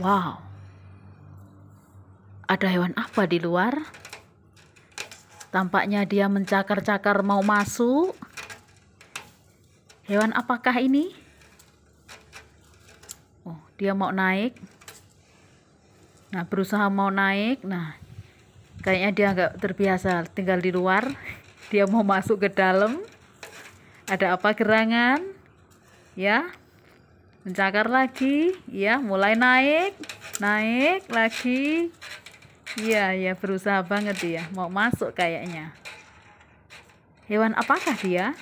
Wow, ada hewan apa di luar? Tampaknya dia mencakar-cakar mau masuk. Hewan apakah ini? Oh, dia mau naik. Nah, berusaha mau naik. Nah, kayaknya dia nggak terbiasa tinggal di luar. Dia mau masuk ke dalam. Ada apa gerangan? Ya mencakar lagi ya mulai naik naik lagi iya ya berusaha banget dia mau masuk kayaknya hewan apakah dia